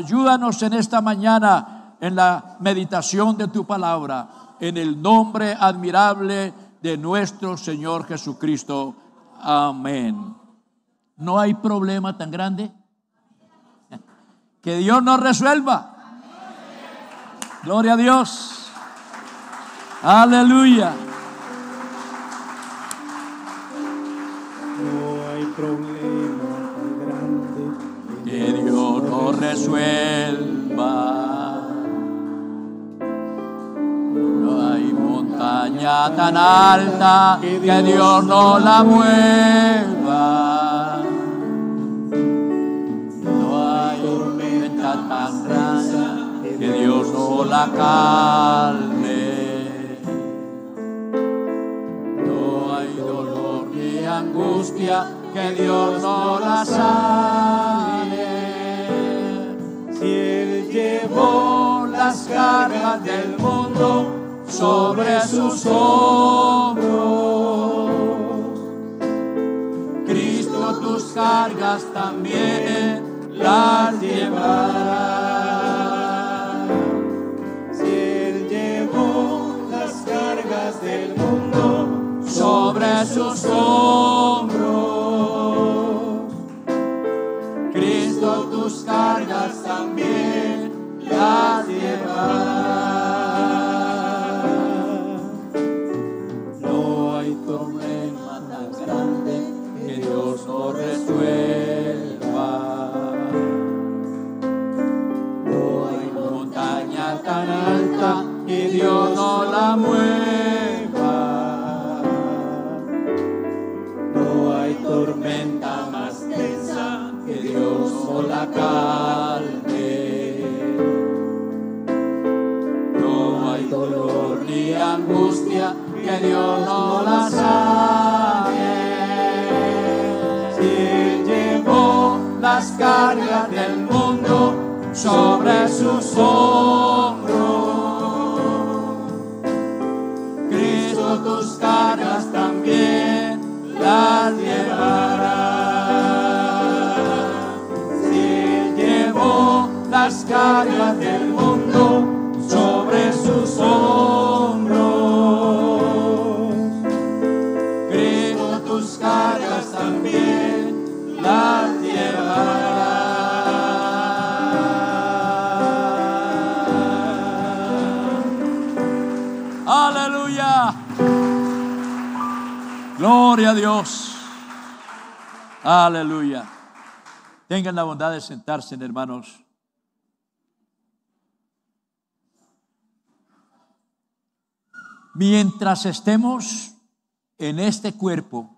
Ayúdanos en esta mañana en la meditación de tu palabra, en el nombre admirable de nuestro Señor Jesucristo. Amén. No hay problema tan grande que Dios nos resuelva. Gloria a Dios. Aleluya. resuelva. No hay montaña tan alta que Dios no la mueva. No hay tormenta tan grande que Dios no la calme. No hay dolor ni angustia que Dios no la salve. Si Él llevó las cargas del mundo sobre sus hombros. Cristo tus cargas también las llevará. Si Él llevó las cargas del mundo sobre sus hombros. cargas también las llevas. de sentarse, hermanos. Mientras estemos en este cuerpo,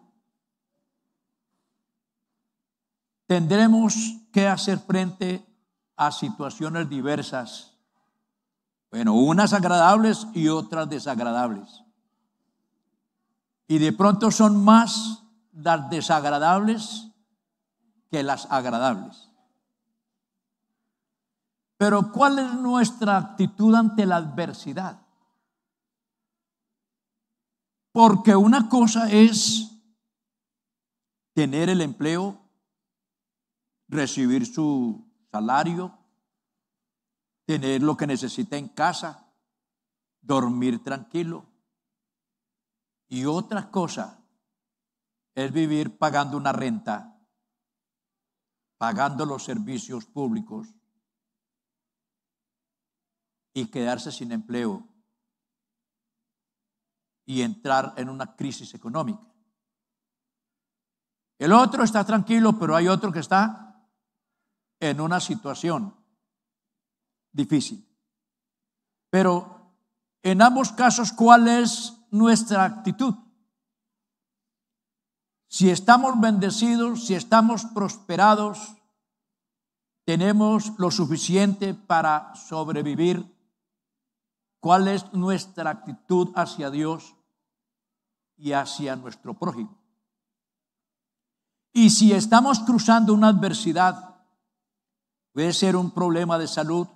tendremos que hacer frente a situaciones diversas. Bueno, unas agradables y otras desagradables. Y de pronto son más las desagradables que las agradables. Pero ¿cuál es nuestra actitud ante la adversidad? Porque una cosa es tener el empleo, recibir su salario, tener lo que necesita en casa, dormir tranquilo. Y otra cosa es vivir pagando una renta, pagando los servicios públicos y quedarse sin empleo y entrar en una crisis económica. El otro está tranquilo, pero hay otro que está en una situación difícil. Pero en ambos casos, ¿cuál es nuestra actitud? Si estamos bendecidos, si estamos prosperados, tenemos lo suficiente para sobrevivir ¿Cuál es nuestra actitud hacia Dios y hacia nuestro prójimo? Y si estamos cruzando una adversidad, puede ser un problema de salud,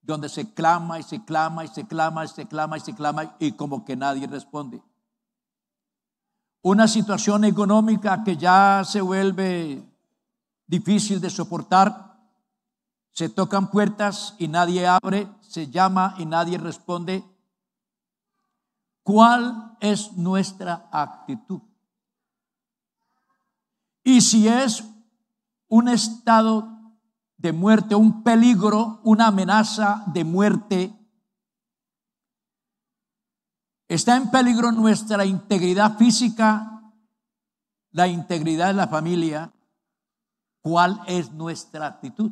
donde se clama y se clama y se clama y se clama y se clama y como que nadie responde. Una situación económica que ya se vuelve difícil de soportar, se tocan puertas y nadie abre, se llama y nadie responde? ¿Cuál es nuestra actitud? Y si es un estado de muerte, un peligro, una amenaza de muerte, está en peligro nuestra integridad física, la integridad de la familia, ¿cuál es nuestra actitud?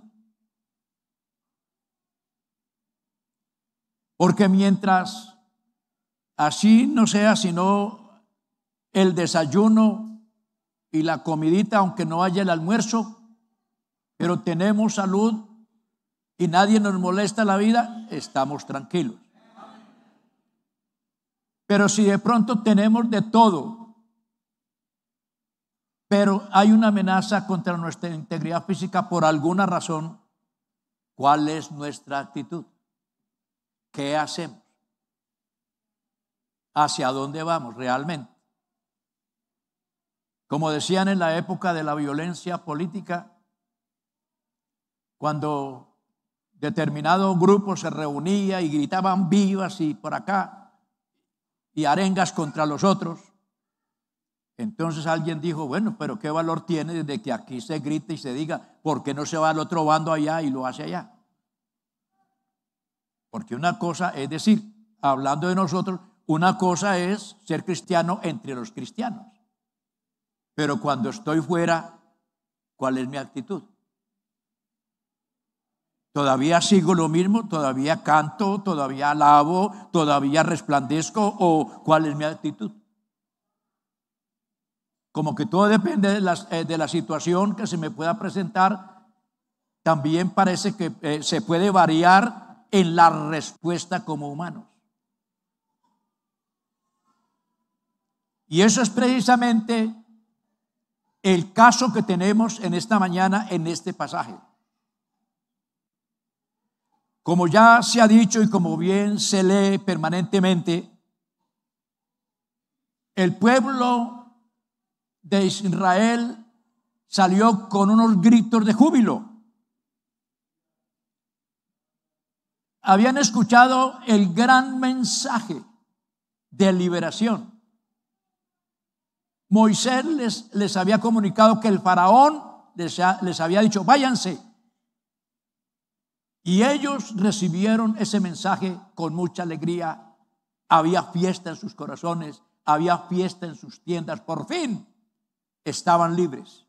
Porque mientras así no sea sino el desayuno y la comidita, aunque no haya el almuerzo, pero tenemos salud y nadie nos molesta la vida, estamos tranquilos. Pero si de pronto tenemos de todo, pero hay una amenaza contra nuestra integridad física por alguna razón, ¿cuál es nuestra actitud? ¿Qué hacemos? ¿Hacia dónde vamos realmente? Como decían en la época de la violencia política, cuando determinado grupo se reunía y gritaban vivas y por acá y arengas contra los otros, entonces alguien dijo, bueno, pero ¿qué valor tiene desde que aquí se grite y se diga, ¿por qué no se va al otro bando allá y lo hace allá? Porque una cosa es decir, hablando de nosotros, una cosa es ser cristiano entre los cristianos. Pero cuando estoy fuera, ¿cuál es mi actitud? ¿Todavía sigo lo mismo? ¿Todavía canto? ¿Todavía alabo? ¿Todavía resplandezco? ¿O cuál es mi actitud? Como que todo depende de eh, la, situación que se me pueda presentar, también parece que eh, se puede variar en la respuesta como humanos. Y eso es precisamente el caso que tenemos en esta mañana en este pasaje. Como ya se ha dicho y como bien se lee permanentemente, el pueblo de Israel salió con unos gritos de júbilo. habían escuchado el gran mensaje de liberación. Moisés les, había comunicado que el faraón les, les había dicho, váyanse. Y ellos recibieron ese mensaje con mucha alegría. Había fiesta en sus corazones, había fiesta en sus tiendas. Por fin estaban libres.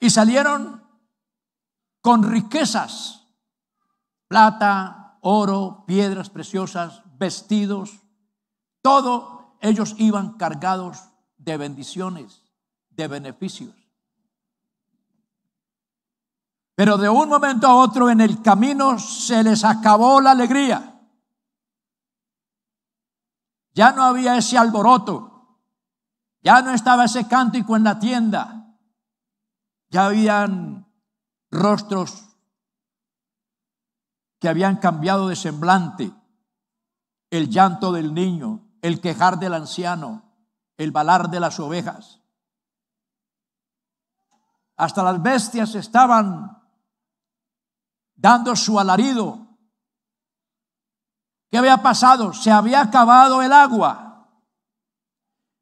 Y salieron con riquezas, plata, oro, piedras preciosas, vestidos, todo ellos iban cargados de bendiciones, de beneficios. Pero de un momento a otro en el camino se les acabó la alegría. Ya no había ese alboroto. Ya no estaba ese cántico en la tienda. Ya habían rostros que habían cambiado de semblante, el llanto del niño, el quejar del anciano, el balar de las ovejas. Hasta las bestias estaban dando su alarido. ¿Qué había pasado? Se había acabado el agua,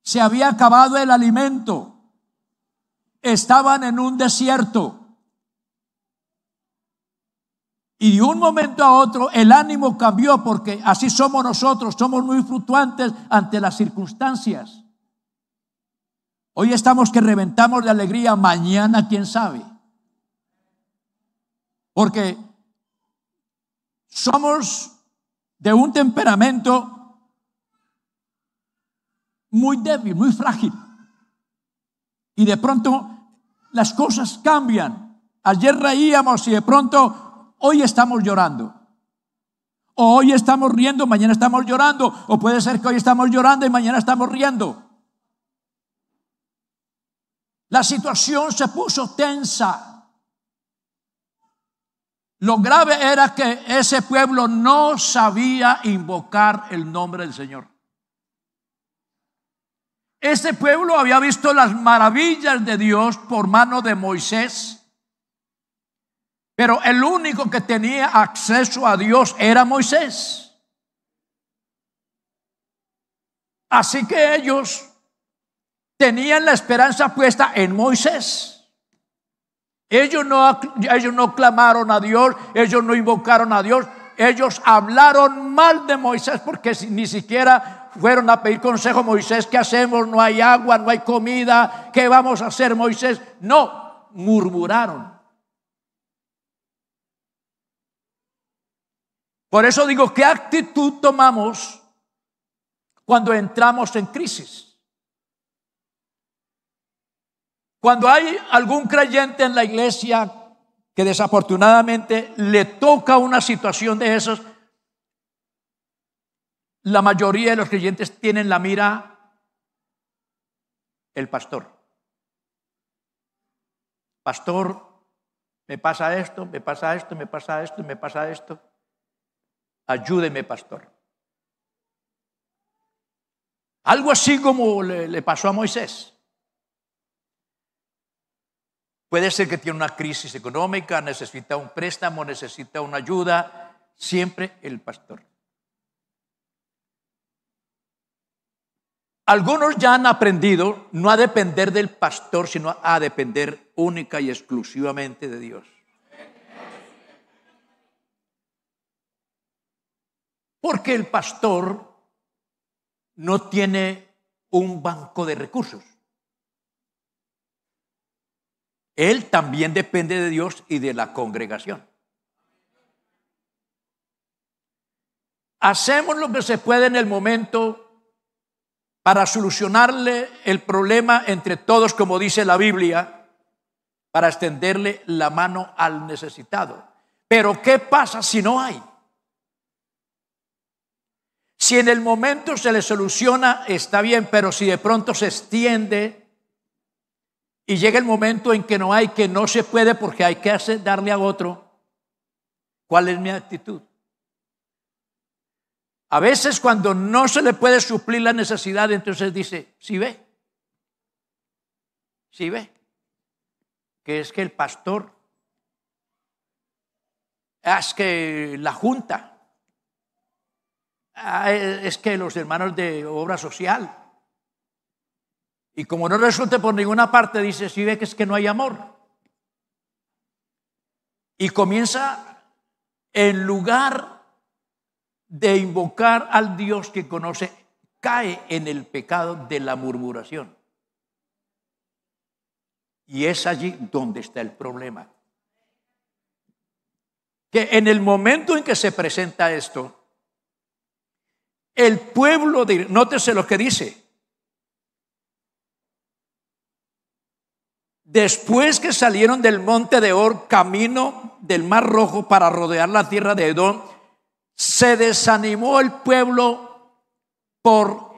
se había acabado el alimento, estaban en un desierto. Y de un momento a otro el ánimo cambió porque así somos nosotros, somos muy fluctuantes ante las circunstancias. Hoy estamos que reventamos de alegría, mañana quién sabe. Porque somos de un temperamento muy débil, muy frágil. Y de pronto las cosas cambian. Ayer reíamos y de pronto Hoy estamos llorando. O hoy estamos riendo, mañana estamos llorando. O puede ser que hoy estamos llorando y mañana estamos riendo. La situación se puso tensa. Lo grave era que ese pueblo no sabía invocar el nombre del Señor. Ese pueblo había visto las maravillas de Dios por mano de Moisés pero el único que tenía acceso a Dios era Moisés. Así que ellos tenían la esperanza puesta en Moisés. Ellos no, ellos clamaron a Dios, ellos no invocaron a Dios, ellos hablaron mal de Moisés porque ni siquiera fueron a pedir consejo, Moisés, ¿qué hacemos? No hay agua, no hay comida, ¿qué vamos a hacer, Moisés? No, murmuraron. Por eso digo, ¿qué actitud tomamos cuando entramos en crisis? Cuando hay algún creyente en la iglesia que desafortunadamente le toca una situación de esas, la mayoría de los creyentes tienen la mira el pastor. Pastor, me pasa esto, me pasa esto, me pasa esto, me pasa esto ayúdeme, pastor. Algo así como le, pasó a Moisés. Puede ser que tiene una crisis económica, necesita un préstamo, necesita una ayuda, siempre el pastor. Algunos ya han aprendido no a depender del pastor, sino a depender única y exclusivamente de Dios. Porque el pastor no tiene un banco de recursos. Él también depende de Dios y de la congregación. Hacemos lo que se puede en el momento para solucionarle el problema entre todos, como dice la Biblia, para extenderle la mano al necesitado. Pero ¿qué pasa si no hay? Si en el momento se le soluciona, está bien, pero si de pronto se extiende y llega el momento en que no hay, que no se puede porque hay que hacer, darle a otro, ¿cuál es mi actitud? A veces cuando no se le puede suplir la necesidad, entonces dice, si ve, si ¿Sí ve, que es que el pastor, ah, es que la junta, Ah, eh, es que los hermanos de obra social. Y como no resulte por ninguna parte, dice, si ve que es que no hay amor. Y comienza en lugar de invocar al Dios que conoce, cae en el pecado de la murmuración. Y es allí donde está el problema. Que en el momento en que se presenta esto, el pueblo de nótese lo que dice. Después que salieron del monte de Or, camino del Mar Rojo para rodear la tierra de Edom, se desanimó el pueblo por,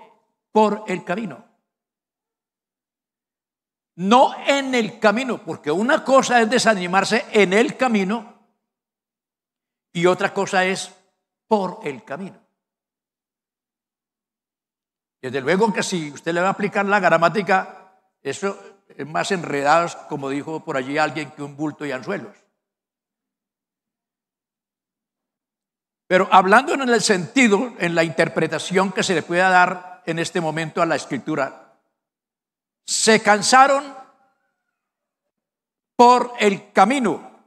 por el camino. No en el camino, porque una cosa es desanimarse en el camino y otra cosa es por el camino. Desde luego que si usted le va a aplicar la gramática, eso es más enredados, como dijo por allí alguien, que un bulto y anzuelos. Pero hablando en el sentido, en la interpretación que se le pueda dar en este momento a la escritura, se cansaron por el camino.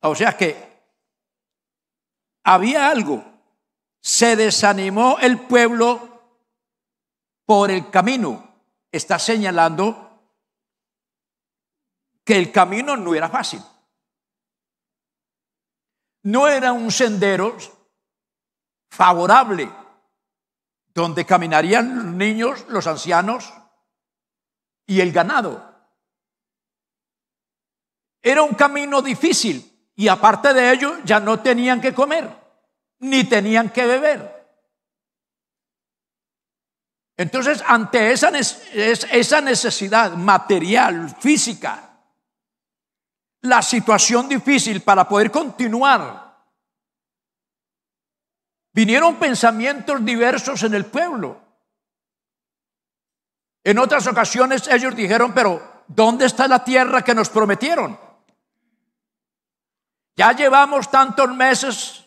O sea que había algo. Se desanimó el pueblo por el camino. Está señalando que el camino no era fácil. No era un sendero favorable donde caminarían los niños, los ancianos y el ganado. Era un camino difícil y aparte de ello ya no tenían que comer ni tenían que beber. Entonces, ante esa, esa necesidad material, física, la situación difícil para poder continuar, vinieron pensamientos diversos en el pueblo. En otras ocasiones ellos dijeron, pero ¿dónde está la tierra que nos prometieron? Ya llevamos tantos meses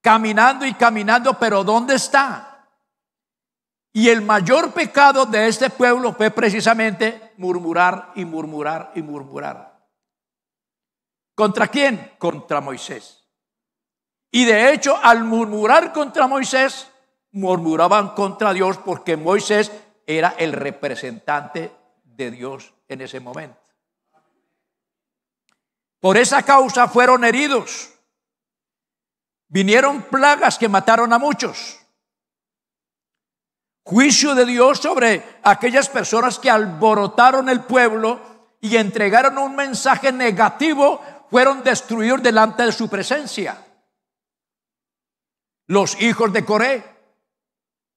caminando y caminando, pero ¿dónde está? Y el mayor pecado de este pueblo fue precisamente murmurar y murmurar y murmurar. ¿Contra quién? Contra Moisés. Y de hecho, al murmurar contra Moisés, murmuraban contra Dios porque Moisés era el representante de Dios en ese momento. Por esa causa fueron heridos. Vinieron plagas que mataron a muchos juicio de Dios sobre aquellas personas que alborotaron el pueblo y entregaron un mensaje negativo, fueron destruidos delante de su presencia. Los hijos de Coré,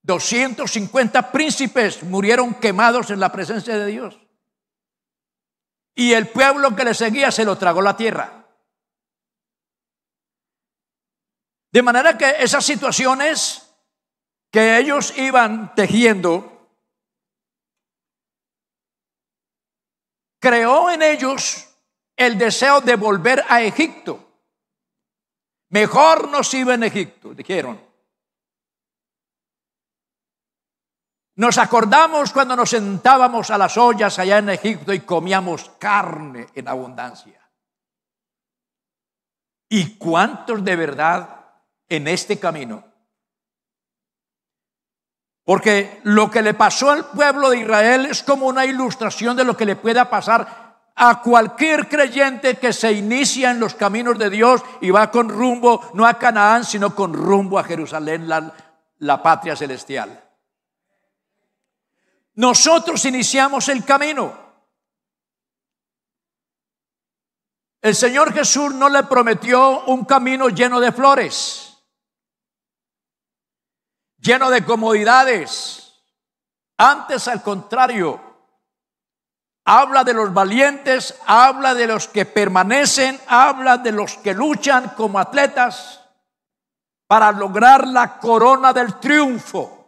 250 príncipes murieron quemados en la presencia de Dios. Y el pueblo que le seguía se lo tragó la tierra. De manera que esas situaciones que ellos iban tejiendo, creó en ellos el deseo de volver a Egipto. Mejor nos iba en Egipto, dijeron. Nos acordamos cuando nos sentábamos a las ollas allá en Egipto y comíamos carne en abundancia. ¿Y cuántos de verdad en este camino porque lo que le pasó al pueblo de Israel es como una ilustración de lo que le pueda pasar a cualquier creyente que se inicia en los caminos de Dios y va con rumbo, no a Canaán, sino con rumbo a Jerusalén, la, la patria celestial. Nosotros iniciamos el camino. El Señor Jesús no le prometió un camino lleno de flores lleno de comodidades. Antes, al contrario, habla de los valientes, habla de los que permanecen, habla de los que luchan como atletas para lograr la corona del triunfo.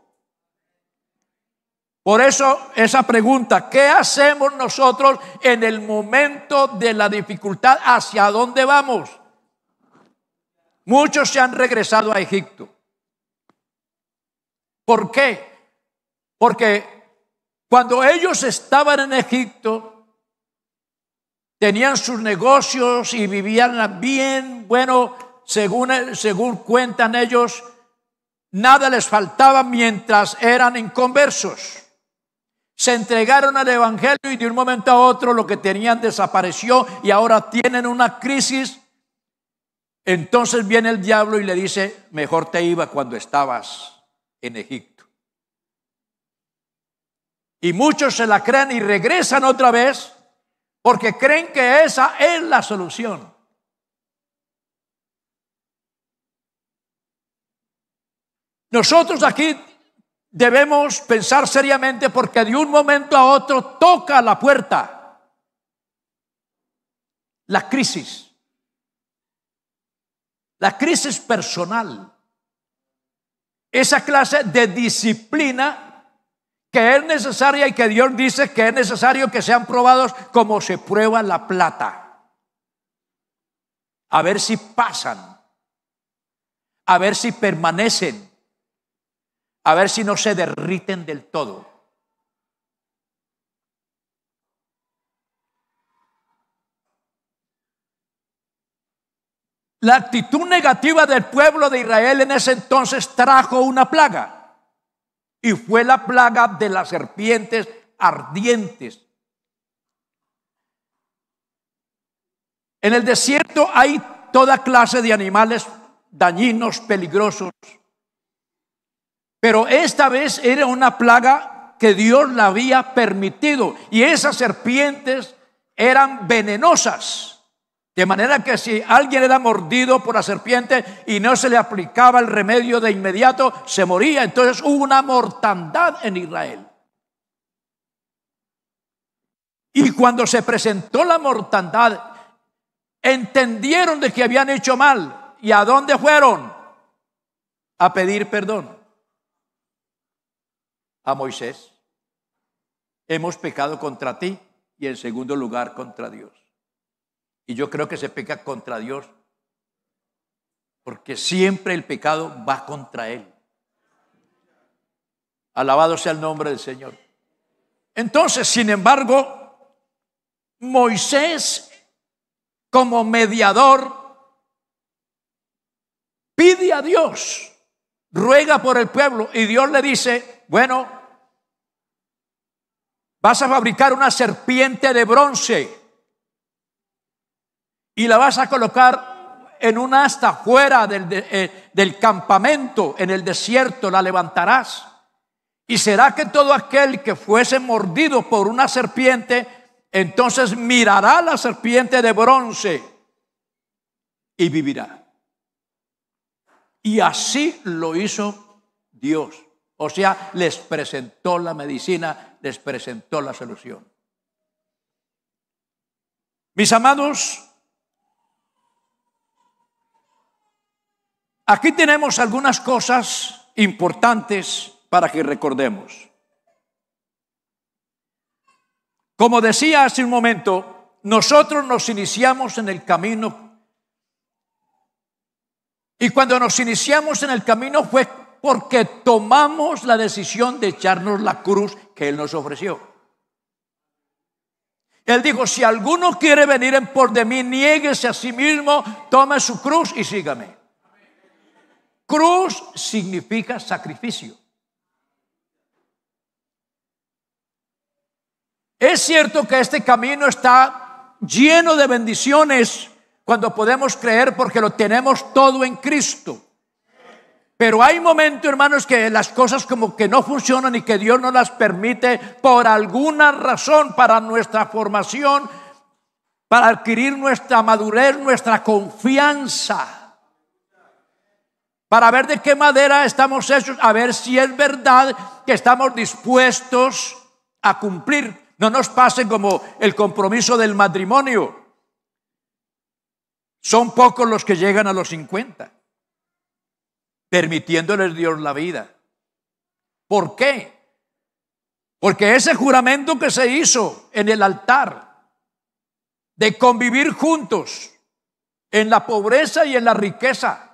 Por eso esa pregunta, ¿qué hacemos nosotros en el momento de la dificultad? ¿Hacia dónde vamos? Muchos se han regresado a Egipto. ¿Por qué? Porque cuando ellos estaban en Egipto, tenían sus negocios y vivían bien, bueno, según, según cuentan ellos, nada les faltaba mientras eran inconversos. Se entregaron al Evangelio y de un momento a otro lo que tenían desapareció y ahora tienen una crisis. Entonces viene el diablo y le dice, mejor te iba cuando estabas en Egipto. Y muchos se la crean y regresan otra vez porque creen que esa es la solución. Nosotros aquí debemos pensar seriamente porque de un momento a otro toca la puerta la crisis, la crisis personal, esa clase de disciplina que es necesaria y que Dios dice que es necesario que sean probados como se prueba la plata. A ver si pasan, a ver si permanecen, a ver si no se derriten del todo. La actitud negativa del pueblo de Israel en ese entonces trajo una plaga. Y fue la plaga de las serpientes ardientes. En el desierto hay toda clase de animales dañinos, peligrosos. Pero esta vez era una plaga que Dios la había permitido. Y esas serpientes eran venenosas. De manera que si alguien era mordido por la serpiente y no se le aplicaba el remedio de inmediato, se moría. Entonces hubo una mortandad en Israel. Y cuando se presentó la mortandad, entendieron de que habían hecho mal. ¿Y a dónde fueron? A pedir perdón. A Moisés. Hemos pecado contra ti y en segundo lugar contra Dios. Y yo creo que se peca contra Dios. Porque siempre el pecado va contra Él. Alabado sea el nombre del Señor. Entonces, sin embargo, Moisés, como mediador, pide a Dios, ruega por el pueblo y Dios le dice, bueno, vas a fabricar una serpiente de bronce y la vas a colocar en un asta fuera del, eh, del campamento, en el desierto, la levantarás. Y será que todo aquel que fuese mordido por una serpiente, entonces mirará la serpiente de bronce y vivirá. Y así lo hizo Dios. O sea, les presentó la medicina, les presentó la solución. Mis amados, Aquí tenemos algunas cosas importantes para que recordemos. Como decía hace un momento, nosotros nos iniciamos en el camino y cuando nos iniciamos en el camino fue porque tomamos la decisión de echarnos la cruz que Él nos ofreció. Él dijo, si alguno quiere venir en por de mí, niéguese a sí mismo, tome su cruz y sígame. Cruz significa sacrificio. Es cierto que este camino está lleno de bendiciones cuando podemos creer porque lo tenemos todo en Cristo. Pero hay momentos, hermanos, que las cosas como que no funcionan y que Dios no las permite por alguna razón para nuestra formación, para adquirir nuestra madurez, nuestra confianza para ver de qué madera estamos hechos, a ver si es verdad que estamos dispuestos a cumplir. No nos pase como el compromiso del matrimonio. Son pocos los que llegan a los 50, permitiéndoles Dios la vida. ¿Por qué? Porque ese juramento que se hizo en el altar de convivir juntos en la pobreza y en la riqueza,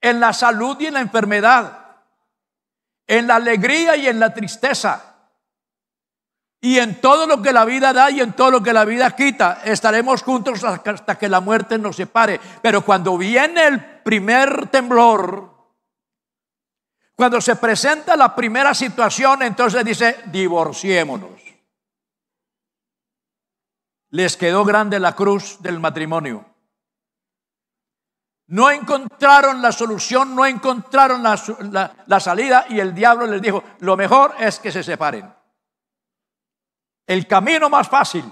en la salud y en la enfermedad, en la alegría y en la tristeza, y en todo lo que la vida da y en todo lo que la vida quita. Estaremos juntos hasta que la muerte nos separe. Pero cuando viene el primer temblor, cuando se presenta la primera situación, entonces dice, divorciémonos. Les quedó grande la cruz del matrimonio. No encontraron la solución, no encontraron la, salida y el diablo les dijo, lo mejor es que se separen. El camino más fácil,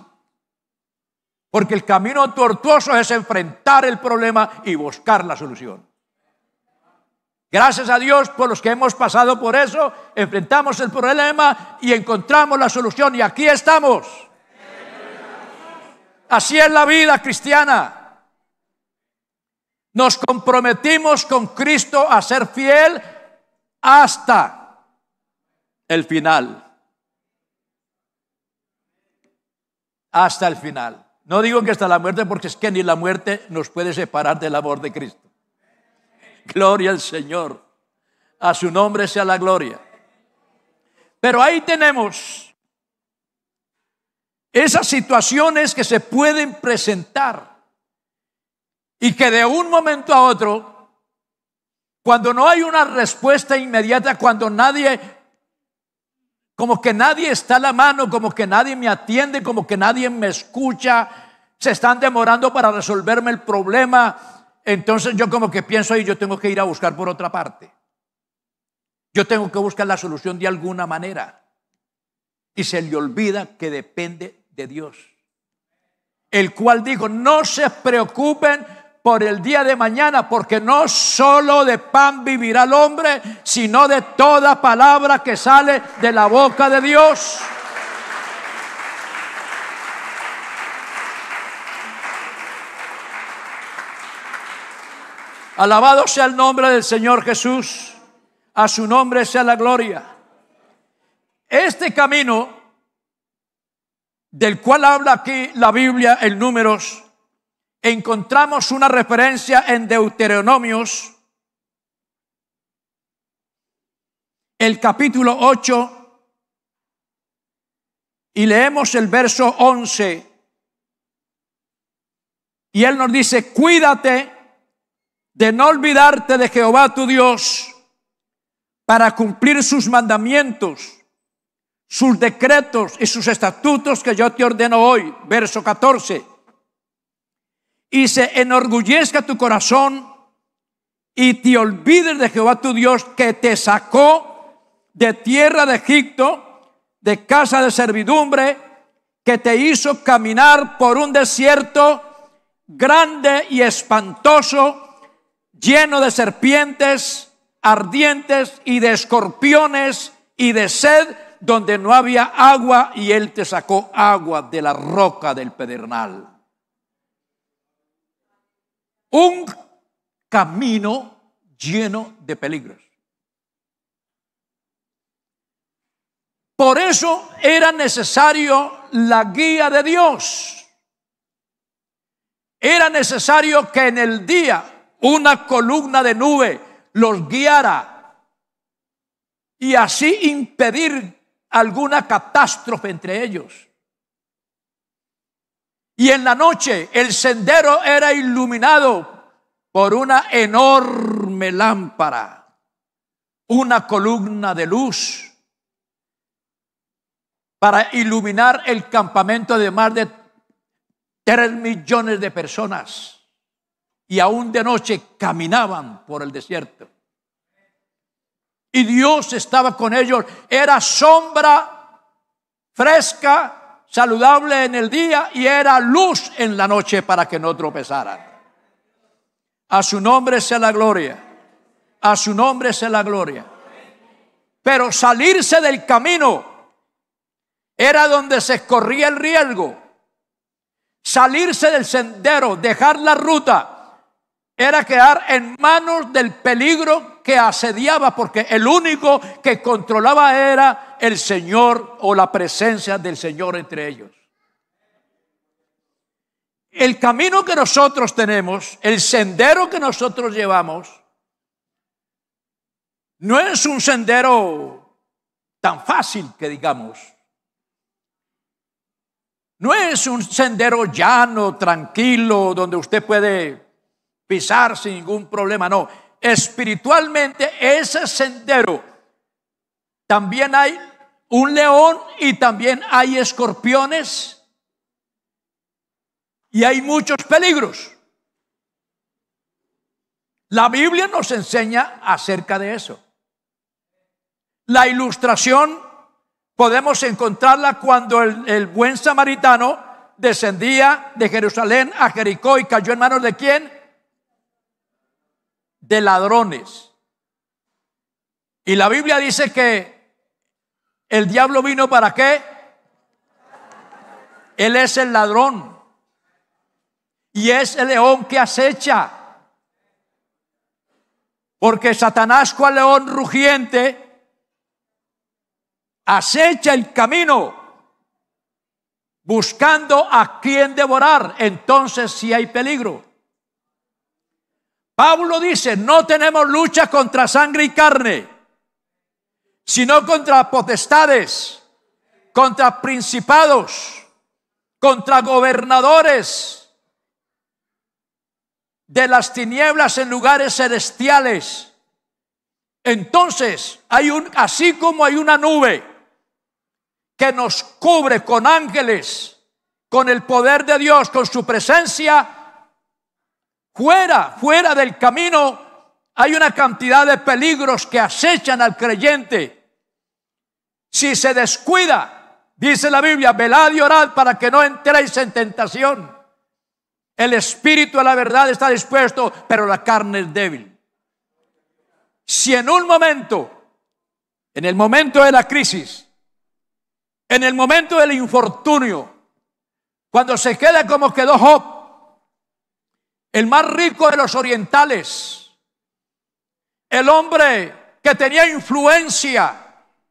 porque el camino tortuoso es enfrentar el problema y buscar la solución. Gracias a Dios por los que hemos pasado por eso, enfrentamos el problema y encontramos la solución y aquí estamos. Así es la vida cristiana. Nos comprometimos con Cristo a ser fiel hasta el final. Hasta el final. No digo que hasta la muerte, porque es que ni la muerte nos puede separar del amor de Cristo. Gloria al Señor. A su nombre sea la gloria. Pero ahí tenemos esas situaciones que se pueden presentar y que de un momento a otro, cuando no hay una respuesta inmediata, cuando nadie, como que nadie está a la mano, como que nadie me atiende, como que nadie me escucha, se están demorando para resolverme el problema, entonces yo como que pienso y yo tengo que ir a buscar por otra parte. Yo tengo que buscar la solución de alguna manera. Y se le olvida que depende de Dios. El cual dijo, no se preocupen por el día de mañana, porque no solo de pan vivirá el hombre, sino de toda palabra que sale de la boca de Dios. Alabado sea el nombre del Señor Jesús. A su nombre sea la gloria. Este camino del cual habla aquí la Biblia en números encontramos una referencia en Deuteronomios, el capítulo 8, y leemos el verso 11. Y Él nos dice, cuídate de no olvidarte de Jehová tu Dios para cumplir sus mandamientos, sus decretos y sus estatutos que yo te ordeno hoy. Verso 14 y se enorgullezca tu corazón y te olvides de Jehová tu Dios que te sacó de tierra de Egipto, de casa de servidumbre, que te hizo caminar por un desierto grande y espantoso, lleno de serpientes ardientes y de escorpiones y de sed, donde no había agua, y él te sacó agua de la roca del pedernal un camino lleno de peligros. Por eso era necesario la guía de Dios. Era necesario que en el día una columna de nube los guiara y así impedir alguna catástrofe entre ellos. Y en la noche el sendero era iluminado por una enorme lámpara, una columna de luz para iluminar el campamento de más de tres millones de personas. Y aún de noche caminaban por el desierto. Y Dios estaba con ellos. Era sombra fresca saludable en el día y era luz en la noche para que no tropezaran. A su nombre sea la gloria. A su nombre sea la gloria. Pero salirse del camino era donde se escorría el riesgo. Salirse del sendero, dejar la ruta, era quedar en manos del peligro que asediaba, porque el único que controlaba era el Señor o la presencia del Señor entre ellos. El camino que nosotros tenemos, el sendero que nosotros llevamos, no es un sendero tan fácil que digamos. No es un sendero llano, tranquilo, donde usted puede pisar sin ningún problema, no espiritualmente ese sendero. También hay un león y también hay escorpiones y hay muchos peligros. La Biblia nos enseña acerca de eso. La ilustración podemos encontrarla cuando el, buen samaritano descendía de Jerusalén a Jericó y cayó en manos de quién? de ladrones. Y la Biblia dice que el diablo vino para qué? Él es el ladrón. Y es el león que acecha. Porque Satanás, cual león rugiente, acecha el camino buscando a quien devorar. Entonces si hay peligro. Pablo dice, no tenemos lucha contra sangre y carne, sino contra potestades, contra principados, contra gobernadores de las tinieblas en lugares celestiales. Entonces, hay un, así como hay una nube que nos cubre con ángeles, con el poder de Dios, con su presencia, Fuera, fuera del camino hay una cantidad de peligros que acechan al creyente. Si se descuida, dice la Biblia, velad y orad para que no entréis en tentación. El espíritu a la verdad está dispuesto, pero la carne es débil. Si en un momento, en el momento de la crisis, en el momento del infortunio, cuando se queda como quedó Job, el más rico de los orientales, el hombre que tenía influencia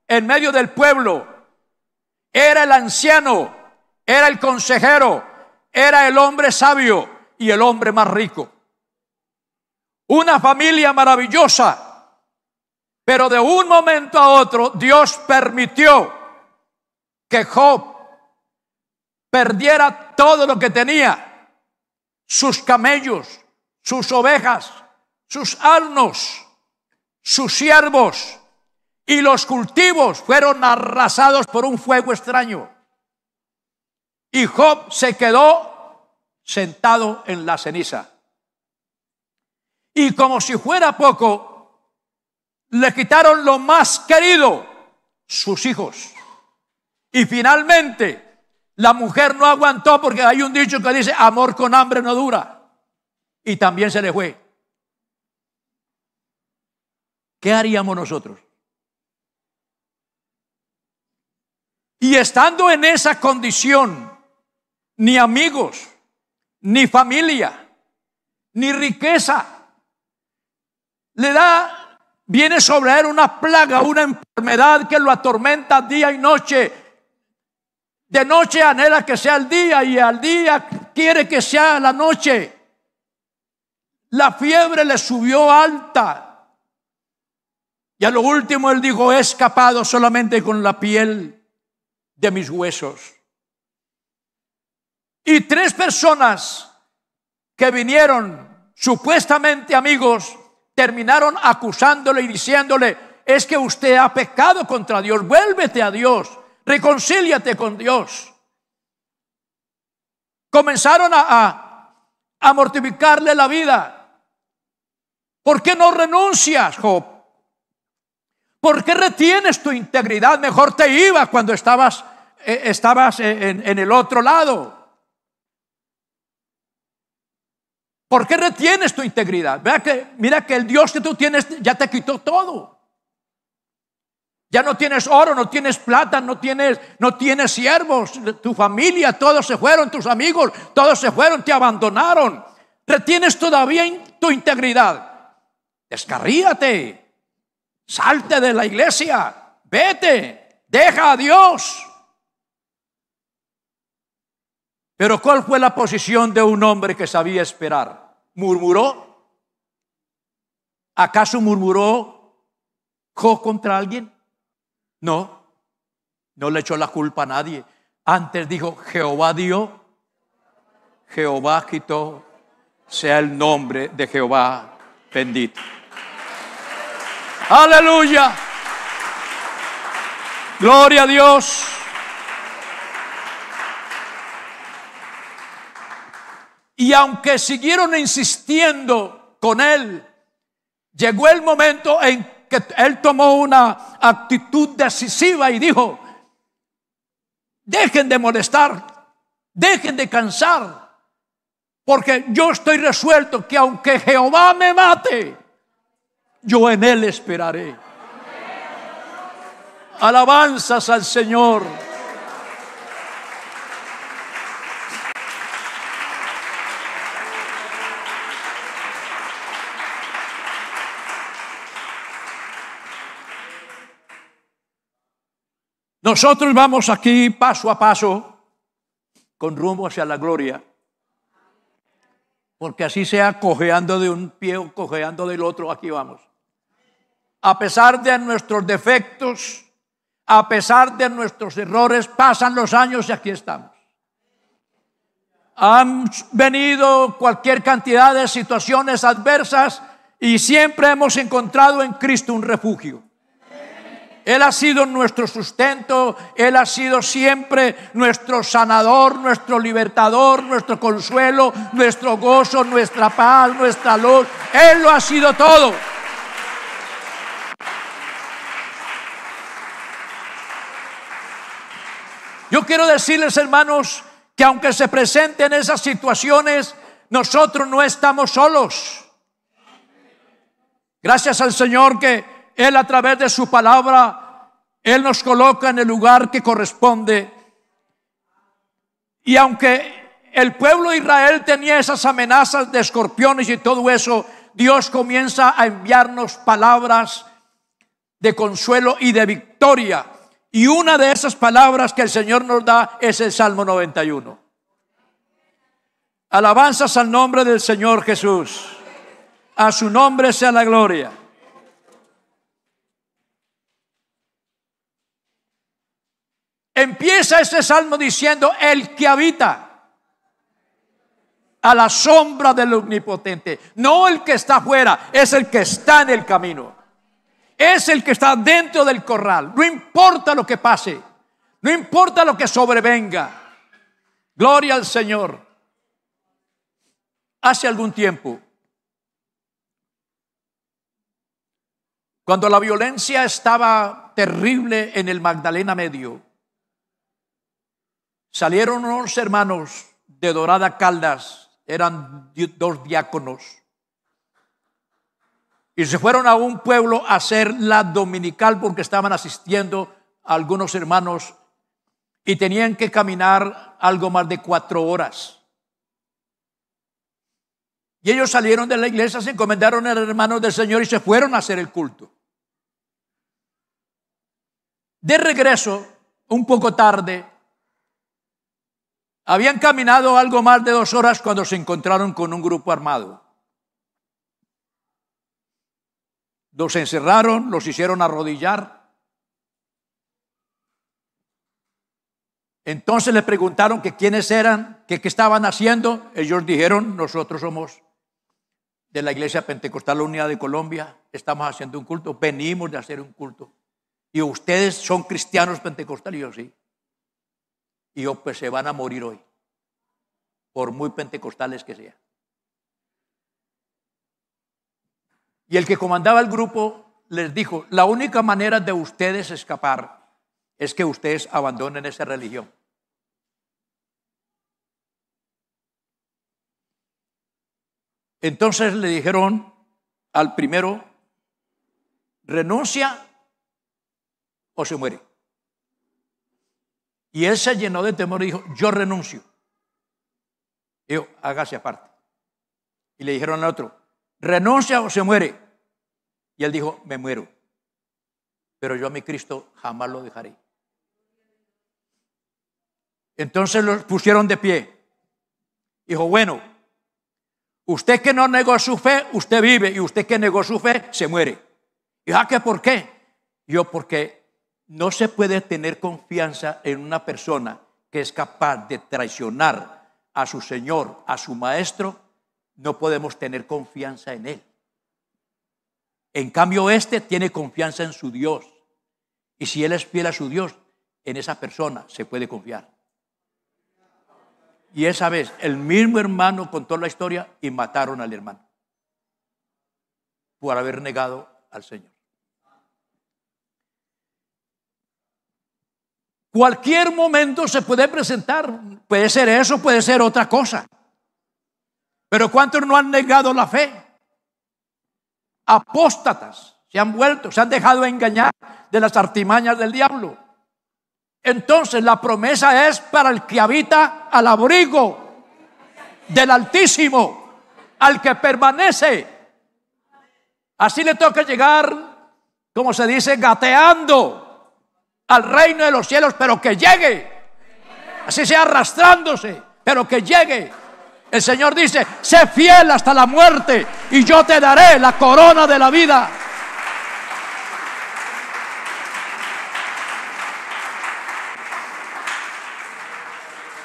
en medio del pueblo, era el anciano, era el consejero, era el hombre sabio y el hombre más rico. Una familia maravillosa, pero de un momento a otro Dios permitió que Job perdiera todo lo que tenía sus camellos, sus ovejas, sus alnos, sus siervos y los cultivos fueron arrasados por un fuego extraño. Y Job se quedó sentado en la ceniza. Y como si fuera poco, le quitaron lo más querido, sus hijos. Y finalmente la mujer no aguantó porque hay un dicho que dice, amor con hambre no dura. Y también se le fue. ¿Qué haríamos nosotros? Y estando en esa condición, ni amigos, ni familia, ni riqueza, le da, viene sobre él una plaga, una enfermedad que lo atormenta día y noche de noche anhela que sea el día y al día quiere que sea la noche. La fiebre le subió alta. Y a lo último él dijo, he escapado solamente con la piel de mis huesos. Y tres personas que vinieron supuestamente amigos terminaron acusándole y diciéndole, es que usted ha pecado contra Dios, vuélvete a Dios. Reconcíliate con Dios. Comenzaron a, mortificarle la vida. ¿Por qué no renuncias, Job? ¿Por qué retienes tu integridad? Mejor te ibas cuando estabas, eh, estabas en, el otro lado. ¿Por qué retienes tu integridad? que, mira que el Dios que tú tienes ya te quitó todo. Ya no tienes oro, no tienes plata, no tienes, no tienes siervos, tu familia, todos se fueron, tus amigos, todos se fueron, te abandonaron. Retienes todavía tu integridad. Descarríate, salte de la iglesia, vete, deja a Dios. Pero ¿cuál fue la posición de un hombre que sabía esperar? ¿Murmuró? ¿Acaso murmuró Jo contra alguien? No, no le echó la culpa a nadie. Antes dijo, Jehová dio, Jehová quitó, sea el nombre de Jehová bendito. Aleluya. Gloria a Dios. Y aunque siguieron insistiendo con él, llegó el momento en que él tomó una actitud decisiva y dijo, dejen de molestar, dejen de cansar, porque yo estoy resuelto que aunque Jehová me mate, yo en él esperaré. Alabanzas al Señor. Nosotros vamos aquí paso a paso con rumbo hacia la gloria. Porque así sea cojeando de un pie o cojeando del otro, aquí vamos. A pesar de nuestros defectos, a pesar de nuestros errores, pasan los años y aquí estamos. Han venido cualquier cantidad de situaciones adversas y siempre hemos encontrado en Cristo un refugio. Él ha sido nuestro sustento, Él ha sido siempre nuestro sanador, nuestro libertador, nuestro consuelo, nuestro gozo, nuestra paz, nuestra luz. Él lo ha sido todo. Yo quiero decirles, hermanos, que aunque se presenten esas situaciones, nosotros no estamos solos. Gracias al Señor que él a través de su palabra, Él nos coloca en el lugar que corresponde. Y aunque el pueblo de Israel tenía esas amenazas de escorpiones y todo eso, Dios comienza a enviarnos palabras de consuelo y de victoria. Y una de esas palabras que el Señor nos da es el Salmo 91. Alabanzas al nombre del Señor Jesús. A su nombre sea la gloria. Empieza ese salmo diciendo, el que habita a la sombra del omnipotente. No el que está afuera, es el que está en el camino. Es el que está dentro del corral. No importa lo que pase. No importa lo que sobrevenga. Gloria al Señor. Hace algún tiempo, cuando la violencia estaba terrible en el Magdalena Medio, Salieron unos hermanos de Dorada Caldas, eran dos diáconos, y se fueron a un pueblo a hacer la dominical porque estaban asistiendo algunos hermanos y tenían que caminar algo más de cuatro horas. Y ellos salieron de la iglesia, se encomendaron a los hermanos del Señor y se fueron a hacer el culto. De regreso, un poco tarde, habían caminado algo más de dos horas cuando se encontraron con un grupo armado. Los encerraron, los hicieron arrodillar. Entonces le preguntaron que quiénes eran, que qué estaban haciendo. Ellos dijeron, nosotros somos de la Iglesia Pentecostal Unida de Colombia, estamos haciendo un culto, venimos de hacer un culto. Y ustedes son cristianos pentecostales, yo sí y pues se van a morir hoy, por muy pentecostales que sean. Y el que comandaba el grupo les dijo, la única manera de ustedes escapar es que ustedes abandonen esa religión. Entonces le dijeron al primero, renuncia o se muere. Y él se llenó de temor y dijo, yo renuncio. Yo dijo, hágase aparte. Y le dijeron al otro, renuncia o se muere. Y él dijo, me muero. Pero yo a mi Cristo jamás lo dejaré. Entonces los pusieron de pie. Dijo, bueno, usted que no negó su fe, usted vive. Y usted que negó su fe, se muere. Y dijo, ¿Ah, ¿qué por qué? Yo porque no se puede tener confianza en una persona que es capaz de traicionar a su Señor, a su Maestro. No podemos tener confianza en Él. En cambio, éste tiene confianza en su Dios. Y si Él es fiel a su Dios, en esa persona se puede confiar. Y esa vez, el mismo hermano contó la historia y mataron al hermano por haber negado al Señor. Cualquier momento se puede presentar, puede ser eso, puede ser otra cosa. Pero ¿cuántos no han negado la fe? Apóstatas, se han vuelto, se han dejado engañar de las artimañas del diablo. Entonces la promesa es para el que habita al abrigo del Altísimo, al que permanece. Así le toca llegar, como se dice, gateando al reino de los cielos, pero que llegue. Así sea arrastrándose, pero que llegue. El Señor dice, sé fiel hasta la muerte y yo te daré la corona de la vida.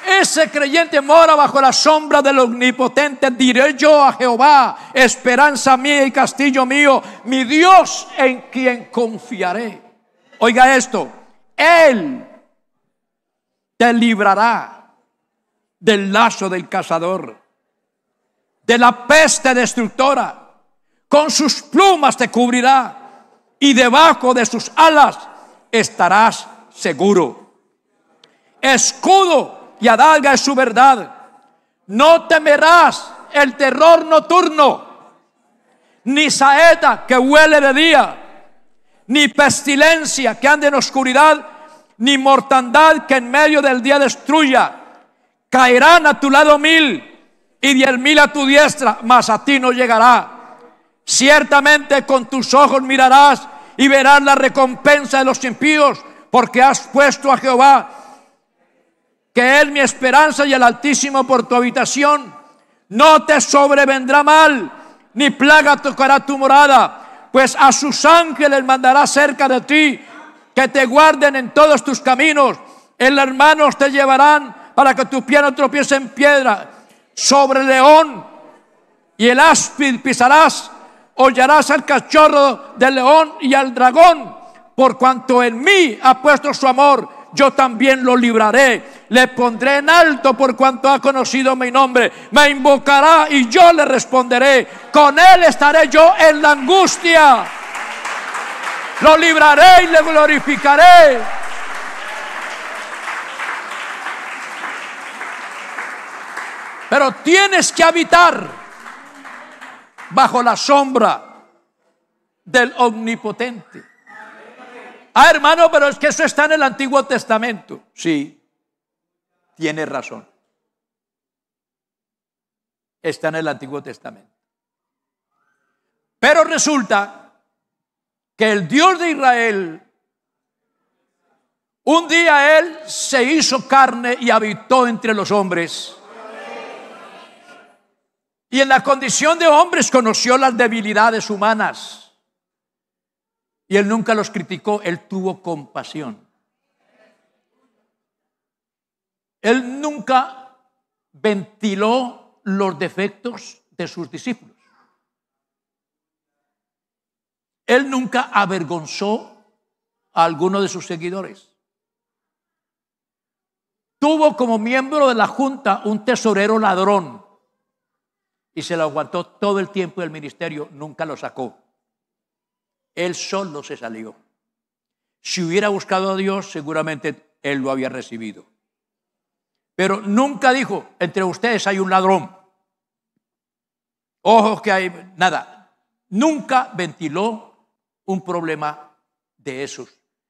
Ese creyente mora bajo la sombra del omnipotente. Diré yo a Jehová, esperanza mía y castillo mío, mi Dios en quien confiaré. Oiga esto, él te librará del lazo del cazador, de la peste destructora. Con sus plumas te cubrirá y debajo de sus alas estarás seguro. Escudo y adalga es su verdad. No temerás el terror nocturno, ni saeta que huele de día ni pestilencia que ande en oscuridad, ni mortandad que en medio del día destruya. Caerán a tu lado mil y diez mil a tu diestra, mas a ti no llegará. Ciertamente con tus ojos mirarás y verás la recompensa de los impíos, porque has puesto a Jehová, que es mi esperanza y el Altísimo por tu habitación. No te sobrevendrá mal, ni plaga tocará tu morada pues a sus ángeles mandará cerca de ti, que te guarden en todos tus caminos. El hermanos te llevarán para que tu pie no tropiece en piedra. Sobre león y el áspid pisarás, hollarás al cachorro del león y al dragón, por cuanto en mí ha puesto su amor yo también lo libraré. Le pondré en alto por cuanto ha conocido mi nombre. Me invocará y yo le responderé. Con él estaré yo en la angustia. Lo libraré y le glorificaré. Pero tienes que habitar bajo la sombra del omnipotente. Ah, hermano, pero es que eso está en el Antiguo Testamento. Sí, tiene razón. Está en el Antiguo Testamento. Pero resulta que el Dios de Israel, un día Él se hizo carne y habitó entre los hombres. Y en la condición de hombres conoció las debilidades humanas y él nunca los criticó, él tuvo compasión. Él nunca ventiló los defectos de sus discípulos. Él nunca avergonzó a alguno de sus seguidores. Tuvo como miembro de la junta un tesorero ladrón y se lo aguantó todo el tiempo del ministerio, nunca lo sacó. Él solo se salió. Si hubiera buscado a Dios, seguramente él lo había recibido. Pero nunca dijo, entre ustedes hay un ladrón. Ojos que hay, nada. Nunca ventiló un problema de esos.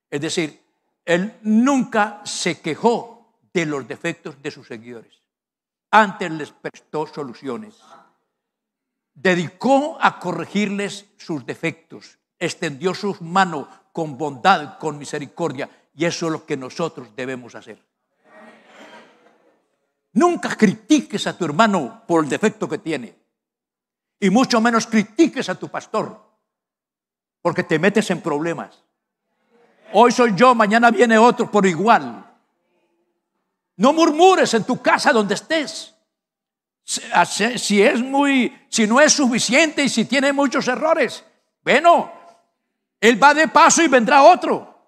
Es decir, él nunca se quejó de los defectos de sus seguidores. Antes les prestó soluciones. Dedicó a corregirles sus defectos extendió sus manos con bondad, con misericordia. Y eso es lo que nosotros debemos hacer. Nunca critiques a tu hermano por el defecto que tiene. Y mucho menos critiques a tu pastor, porque te metes en problemas. Hoy soy yo, mañana viene otro por igual. No murmures en tu casa donde estés. Si es muy, si no es suficiente y si tiene muchos errores, bueno, él va de paso y vendrá otro.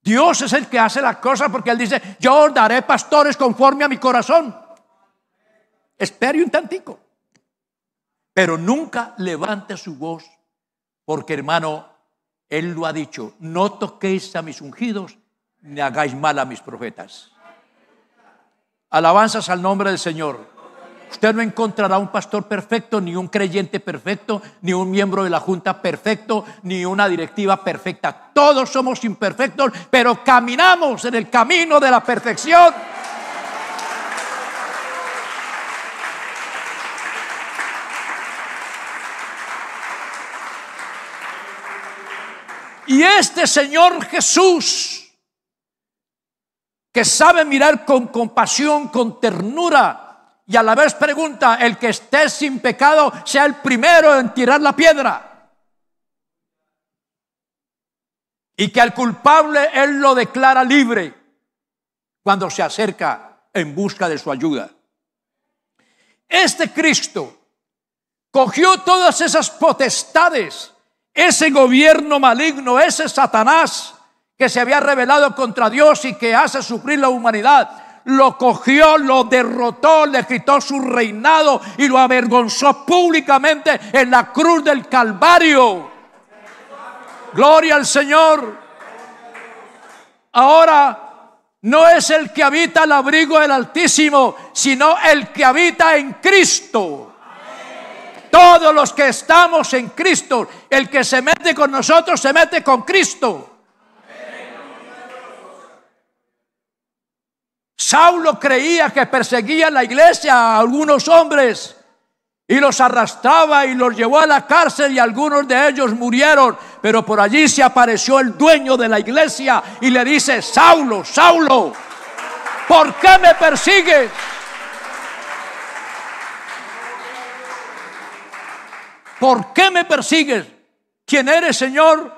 Dios es el que hace las cosas porque Él dice, yo daré pastores conforme a mi corazón. Espere un tantico. Pero nunca levante su voz porque hermano, Él lo ha dicho, no toquéis a mis ungidos ni hagáis mal a mis profetas. Alabanzas al nombre del Señor. Usted no encontrará un pastor perfecto, ni un creyente perfecto, ni un miembro de la junta perfecto, ni una directiva perfecta. Todos somos imperfectos, pero caminamos en el camino de la perfección. Y este Señor Jesús, que sabe mirar con compasión, con ternura, y a la vez pregunta, el que esté sin pecado sea el primero en tirar la piedra. Y que al culpable Él lo declara libre cuando se acerca en busca de su ayuda. Este Cristo cogió todas esas potestades, ese gobierno maligno, ese Satanás que se había revelado contra Dios y que hace sufrir la humanidad lo cogió, lo derrotó, le quitó su reinado y lo avergonzó públicamente en la cruz del Calvario. Gloria al Señor. Ahora no es el que habita el abrigo del Altísimo, sino el que habita en Cristo. Todos los que estamos en Cristo, el que se mete con nosotros se mete con Cristo. Saulo creía que perseguía la iglesia a algunos hombres y los arrastraba y los llevó a la cárcel y algunos de ellos murieron. Pero por allí se apareció el dueño de la iglesia y le dice, Saulo, Saulo, ¿por qué me persigues? ¿Por qué me persigues? ¿Quién eres, Señor?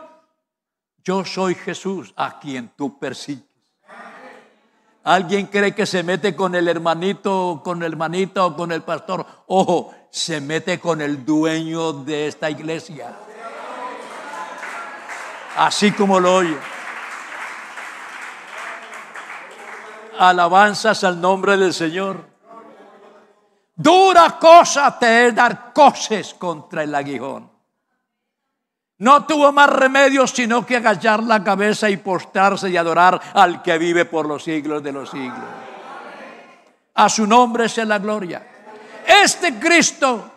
Yo soy Jesús a quien tú persigues. Alguien cree que se mete con el hermanito, con el hermanito o con el pastor. Ojo, se mete con el dueño de esta iglesia. Así como lo oye. Alabanzas al nombre del Señor. Dura cosa te es dar coces contra el aguijón. No tuvo más remedio sino que agachar la cabeza y postrarse y adorar al que vive por los siglos de los siglos. A su nombre sea la gloria. Este Cristo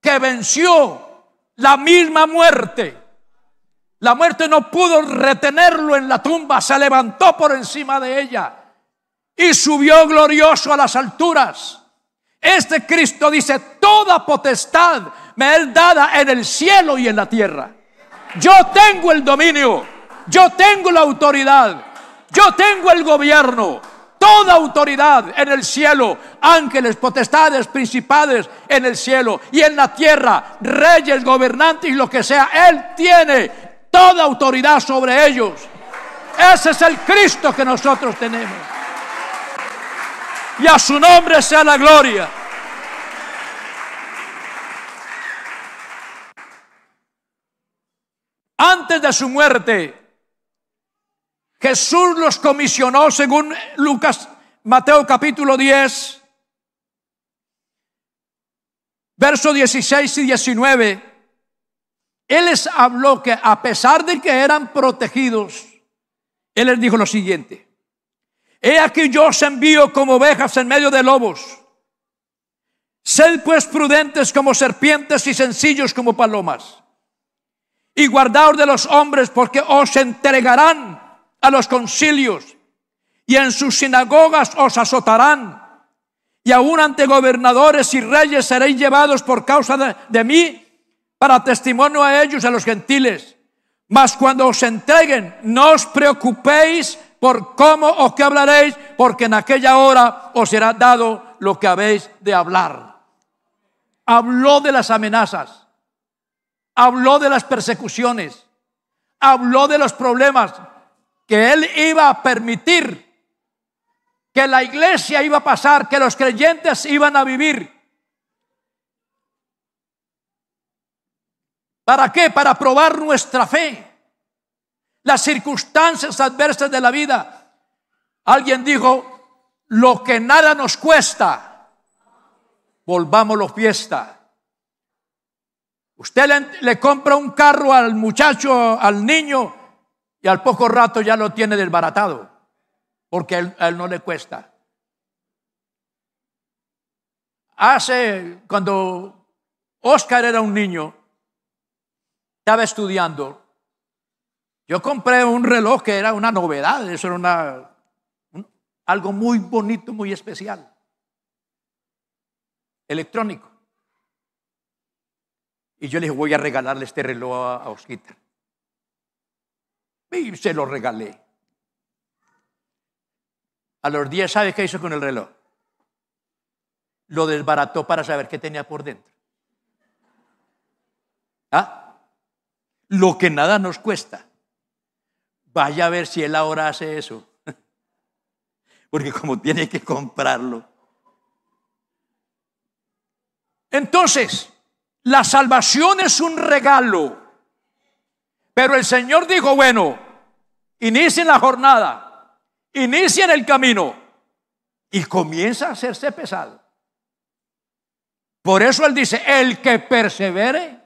que venció la misma muerte, la muerte no pudo retenerlo en la tumba, se levantó por encima de ella y subió glorioso a las alturas. Este Cristo dice, toda potestad me es dada en el cielo y en la tierra. Yo tengo el dominio, yo tengo la autoridad, yo tengo el gobierno. Toda autoridad en el cielo, ángeles, potestades, principales en el cielo y en la tierra, reyes, gobernantes y lo que sea, Él tiene toda autoridad sobre ellos. Ese es el Cristo que nosotros tenemos. Y a su nombre sea la gloria. antes de su muerte. Jesús los comisionó según Lucas, Mateo capítulo 10, verso 16 y 19. Él les habló que a pesar de que eran protegidos, Él les dijo lo siguiente. He aquí yo os envío como ovejas en medio de lobos. Sed pues prudentes como serpientes y sencillos como palomas y guardaos de los hombres porque os entregarán a los concilios y en sus sinagogas os azotarán y aún ante gobernadores y reyes seréis llevados por causa de, mí para testimonio a ellos, a los gentiles. Mas cuando os entreguen, no os preocupéis por cómo o qué hablaréis, porque en aquella hora os será dado lo que habéis de hablar. Habló de las amenazas habló de las persecuciones, habló de los problemas que él iba a permitir, que la iglesia iba a pasar, que los creyentes iban a vivir. ¿Para qué? Para probar nuestra fe. Las circunstancias adversas de la vida. Alguien dijo, lo que nada nos cuesta, volvámoslo fiesta. Usted le, compra un carro al muchacho, al niño, y al poco rato ya lo tiene desbaratado, porque a él, no le cuesta. Hace, cuando Oscar era un niño, estaba estudiando, yo compré un reloj que era una novedad, eso era una, algo muy bonito, muy especial, electrónico. Y yo le dije, voy a regalarle este reloj a, Osquita. Y se lo regalé. A los días, ¿sabes qué hizo con el reloj? Lo desbarató para saber qué tenía por dentro. ¿Ah? Lo que nada nos cuesta. Vaya a ver si él ahora hace eso. Porque como tiene que comprarlo. Entonces, la salvación es un regalo. Pero el Señor dijo, bueno, inicien la jornada, inicien el camino y comienza a hacerse pesado. Por eso Él dice, el que persevere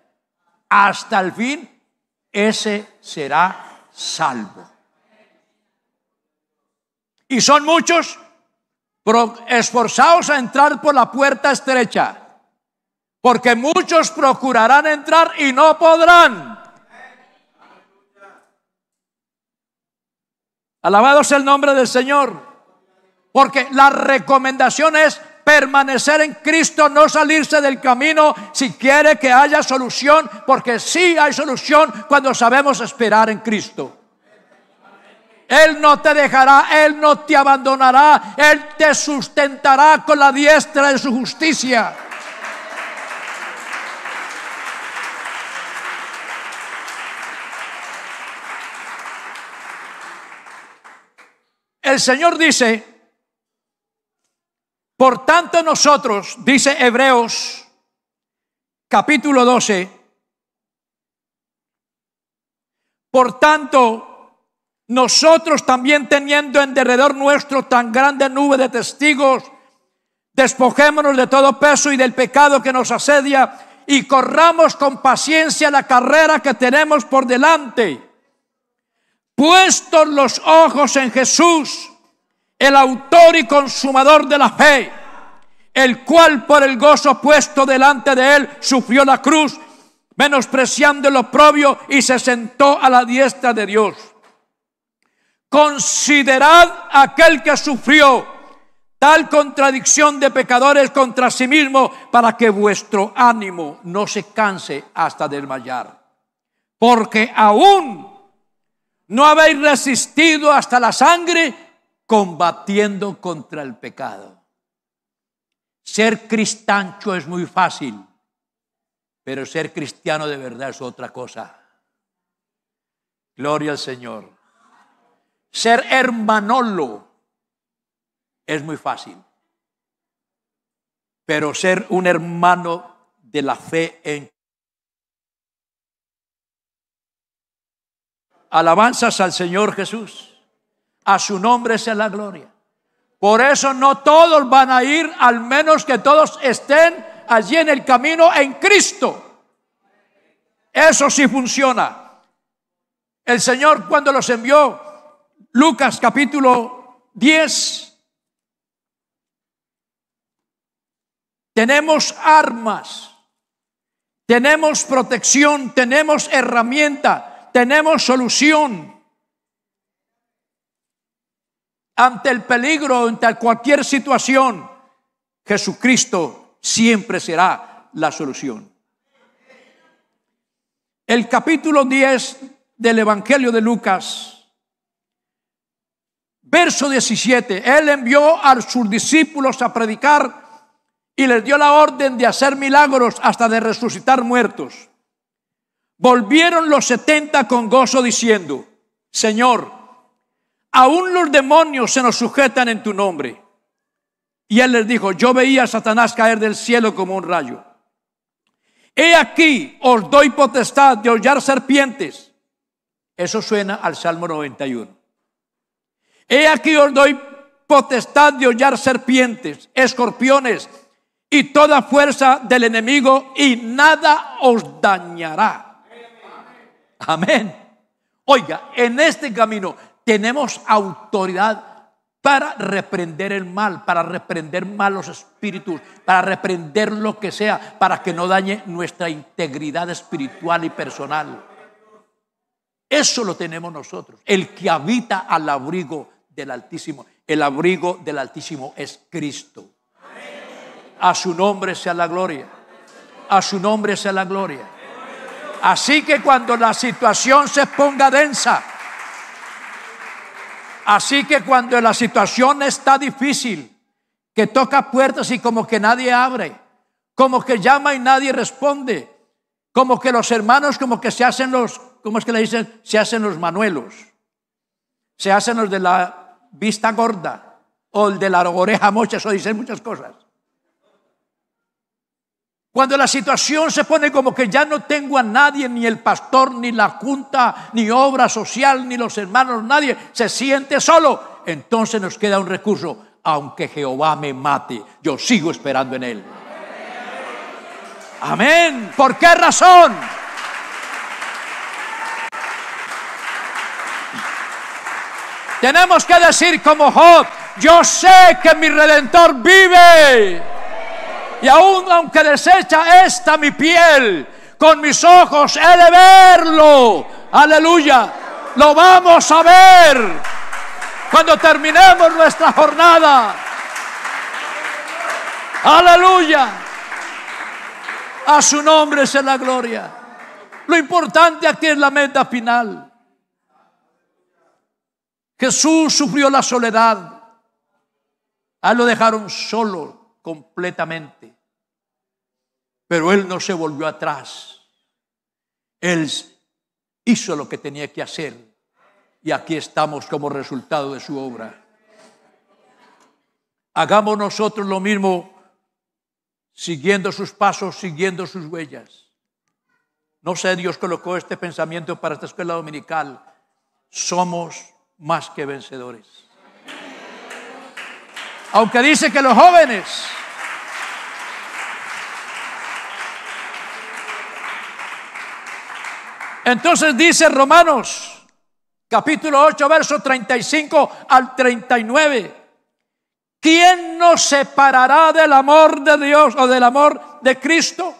hasta el fin, ese será salvo. Y son muchos esforzados a entrar por la puerta estrecha porque muchos procurarán entrar y no podrán. Alabado sea el nombre del Señor. Porque la recomendación es permanecer en Cristo, no salirse del camino si quiere que haya solución, porque sí hay solución cuando sabemos esperar en Cristo. Él no te dejará, Él no te abandonará, Él te sustentará con la diestra de su justicia. El Señor dice, por tanto nosotros, dice Hebreos capítulo 12, por tanto nosotros también teniendo en derredor nuestro tan grande nube de testigos, despojémonos de todo peso y del pecado que nos asedia y corramos con paciencia la carrera que tenemos por delante Puestos los ojos en Jesús, el autor y consumador de la fe, el cual por el gozo puesto delante de él sufrió la cruz, menospreciando el oprobio y se sentó a la diestra de Dios. Considerad aquel que sufrió tal contradicción de pecadores contra sí mismo para que vuestro ánimo no se canse hasta desmayar. Porque aún no habéis resistido hasta la sangre combatiendo contra el pecado. Ser cristancho es muy fácil, pero ser cristiano de verdad es otra cosa. Gloria al Señor. Ser hermanolo es muy fácil, pero ser un hermano de la fe en Alabanzas al Señor Jesús. A su nombre sea la gloria. Por eso no todos van a ir, al menos que todos estén allí en el camino en Cristo. Eso sí funciona. El Señor cuando los envió, Lucas capítulo 10, tenemos armas, tenemos protección, tenemos herramienta tenemos solución ante el peligro, ante cualquier situación. Jesucristo siempre será la solución. El capítulo 10 del Evangelio de Lucas, verso 17, Él envió a sus discípulos a predicar y les dio la orden de hacer milagros hasta de resucitar muertos. Volvieron los setenta con gozo diciendo, Señor, aún los demonios se nos sujetan en tu nombre. Y él les dijo, yo veía a Satanás caer del cielo como un rayo. He aquí, os doy potestad de hollar serpientes. Eso suena al Salmo 91. He aquí, os doy potestad de hollar serpientes, escorpiones y toda fuerza del enemigo y nada os dañará. Amén. Oiga, en este camino tenemos autoridad para reprender el mal, para reprender malos espíritus, para reprender lo que sea, para que no dañe nuestra integridad espiritual y personal. Eso lo tenemos nosotros, el que habita al abrigo del Altísimo. El abrigo del Altísimo es Cristo. A su nombre sea la gloria. A su nombre sea la gloria. Así que cuando la situación se ponga densa, así que cuando la situación está difícil, que toca puertas y como que nadie abre, como que llama y nadie responde, como que los hermanos como que se hacen los, ¿cómo es que le dicen? Se hacen los manuelos, se hacen los de la vista gorda o el de la oreja mocha, eso dicen muchas cosas. Cuando la situación se pone como que ya no tengo a nadie, ni el pastor, ni la junta, ni obra social, ni los hermanos, nadie, se siente solo, entonces nos queda un recurso. Aunque Jehová me mate, yo sigo esperando en él. Amén. ¿Por qué razón? Tenemos que decir como Job, yo sé que mi redentor vive y aun aunque desecha esta mi piel, con mis ojos he de verlo. Aleluya. Lo vamos a ver cuando terminemos nuestra jornada. Aleluya. A su nombre sea la gloria. Lo importante aquí es la meta final. Jesús sufrió la soledad. A lo dejaron solo completamente. Pero él no se volvió atrás. Él hizo lo que tenía que hacer. Y aquí estamos como resultado de su obra. Hagamos nosotros lo mismo, siguiendo sus pasos, siguiendo sus huellas. No sé, Dios colocó este pensamiento para esta escuela dominical. Somos más que vencedores. Aunque dice que los jóvenes Entonces dice Romanos capítulo 8, verso 35 al 39. ¿Quién nos separará del amor de Dios o del amor de Cristo?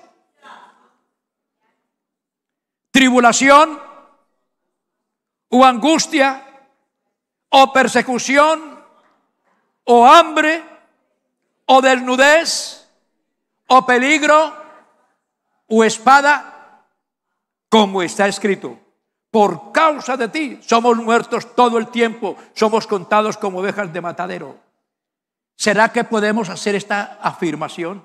Tribulación o angustia o persecución o hambre o desnudez o peligro o espada como está escrito. Por causa de ti somos muertos todo el tiempo, somos contados como ovejas de matadero. ¿Será que podemos hacer esta afirmación?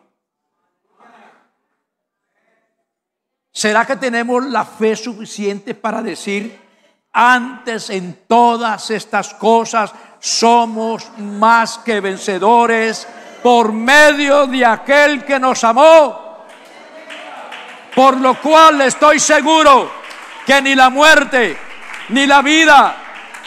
¿Será que tenemos la fe suficiente para decir, antes en todas estas cosas somos más que vencedores por medio de aquel que nos amó? Por lo cual estoy seguro que ni la muerte, ni la vida,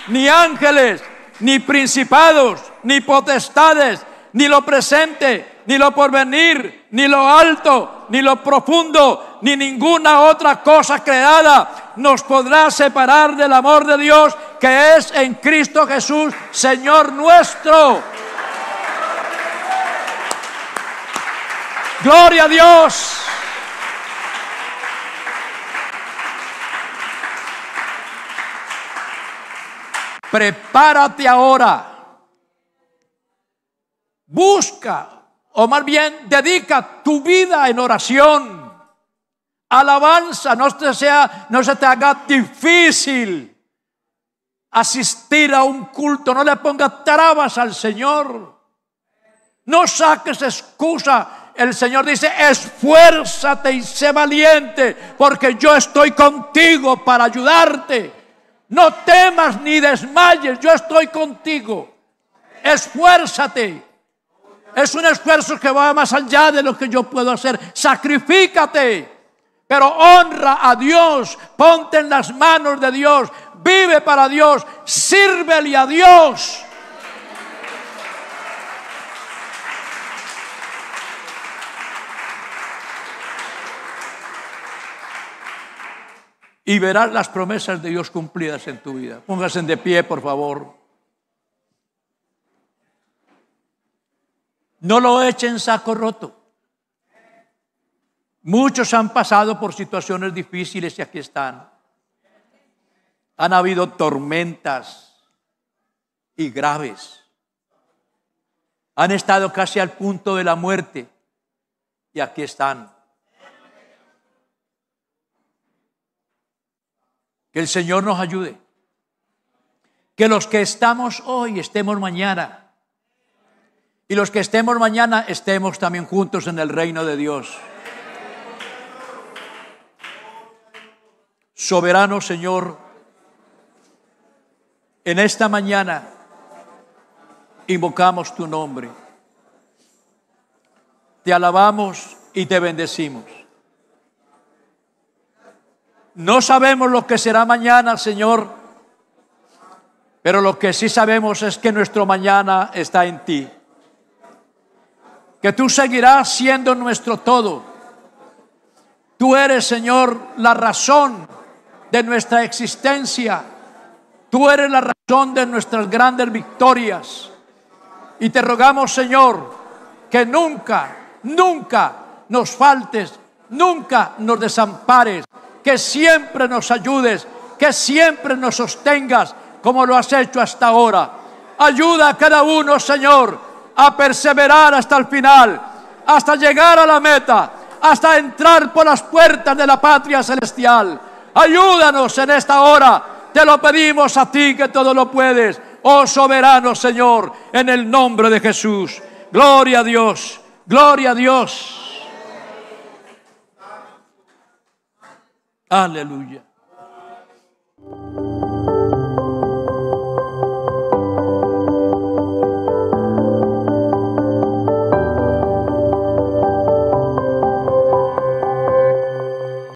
ni ángeles, ni principados, ni potestades, ni lo presente, ni lo porvenir, ni lo alto, ni lo profundo, ni ninguna otra cosa creada nos podrá separar del amor de Dios que es en Cristo Jesús, Señor nuestro. Gloria a Dios. Prepárate ahora. Busca, o más bien dedica tu vida en oración. Alabanza, no, sea, no se te haga difícil asistir a un culto, no le pongas trabas al Señor. No saques excusa. El Señor dice, esfuérzate y sé valiente, porque yo estoy contigo para ayudarte. No temas ni desmayes, yo estoy contigo. Esfuérzate. Es un esfuerzo que va más allá de lo que yo puedo hacer. Sacrifícate, pero honra a Dios. Ponte en las manos de Dios. Vive para Dios. Sírvele a Dios. y verás las promesas de Dios cumplidas en tu vida. Pónganse de pie, por favor. No lo echen saco roto. Muchos han pasado por situaciones difíciles y aquí están. Han habido tormentas y graves. Han estado casi al punto de la muerte y aquí están. Que el Señor nos ayude. Que los que estamos hoy estemos mañana. Y los que estemos mañana estemos también juntos en el reino de Dios. Soberano Señor, en esta mañana invocamos tu nombre. Te alabamos y te bendecimos. No sabemos lo que será mañana, Señor, pero lo que sí sabemos es que nuestro mañana está en ti. Que tú seguirás siendo nuestro todo. Tú eres, Señor, la razón de nuestra existencia. Tú eres la razón de nuestras grandes victorias. Y te rogamos, Señor, que nunca, nunca nos faltes, nunca nos desampares que siempre nos ayudes, que siempre nos sostengas como lo has hecho hasta ahora. Ayuda a cada uno, Señor, a perseverar hasta el final, hasta llegar a la meta, hasta entrar por las puertas de la patria celestial. Ayúdanos en esta hora. Te lo pedimos a ti que todo lo puedes. Oh soberano Señor, en el nombre de Jesús. Gloria a Dios. Gloria a Dios. Hallelujah.